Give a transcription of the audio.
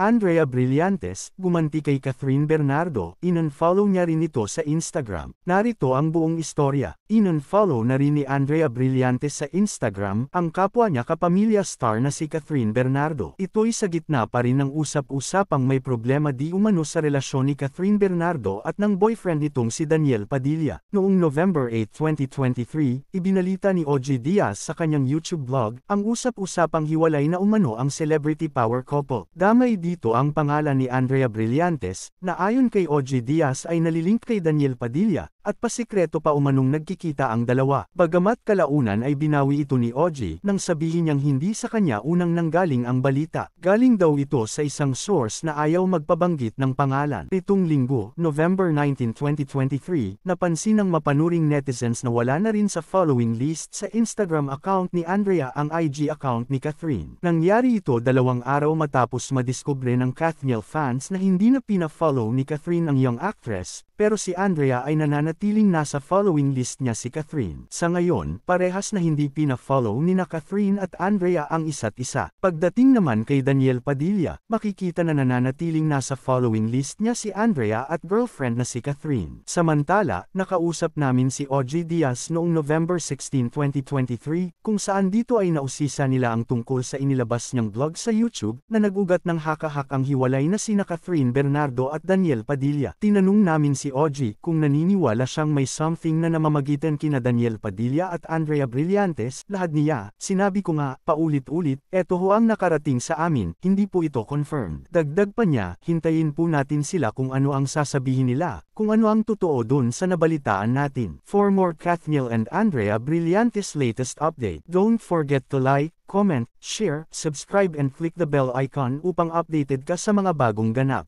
Andrea Brillantes, gumanti kay Catherine Bernardo, inunfollow niya rin ito sa Instagram. Narito ang buong istorya. Inunfollow na rin ni Andrea Brillantes sa Instagram ang kapwa niya kapamilya star na si Catherine Bernardo. Ito'y sa gitna pa rin ng usap-usapang may problema di umano sa relasyon ni Catherine Bernardo at ng boyfriend nitong si Daniel Padilla. Noong November 8, 2023, ibinalita ni OJ Diaz sa kanyang YouTube vlog ang usap-usapang hiwalay na umano ang celebrity power couple. Damay di dito ang pangalan ni Andrea Brillantes, na ayon kay OG Diaz ay nalilink kay Daniel Padilla, at pasikreto pa umanong nagkikita ang dalawa. Bagamat kalaunan ay binawi ito ni OG nang sabihin niyang hindi sa kanya unang nanggaling ang balita. Galing daw ito sa isang source na ayaw magpabanggit ng pangalan. Itong linggo, November 19, 2023, napansin ng mapanuring netizens na wala na rin sa following list sa Instagram account ni Andrea ang IG account ni Catherine. Nangyari ito dalawang araw matapos madiskubre kobre ng Kathniel fans na hindi na pina-follow ni Catherine ang young actress, pero si Andrea ay nananatiling nasa following list niya si Catherine. Sa ngayon, parehas na hindi pina-follow ni na Catherine at Andrea ang isa't isa. Pagdating naman kay Daniel Padilla, makikita na nananatiling nasa following list niya si Andrea at girlfriend na si Catherine. Samantala, nakausap namin si OG Diaz noong November 16, 2023, kung saan dito ay nausisa nila ang tungkol sa inilabas niyang vlog sa YouTube na nagugat ng hack nakahak ang hiwalay na sina Catherine Bernardo at Daniel Padilla. Tinanong namin si Oji kung naniniwala siyang may something na namamagitan kina Daniel Padilla at Andrea Brillantes, lahat niya, sinabi ko nga, paulit-ulit, eto ho ang nakarating sa amin, hindi po ito confirmed. Dagdag pa niya, hintayin po natin sila kung ano ang sasabihin nila, kung ano ang totoo dun sa nabalitaan natin. For more Kathniel and Andrea Brillante's latest update, don't forget to like, comment, share, subscribe and click the bell icon upang updated ka sa mga bagong ganap.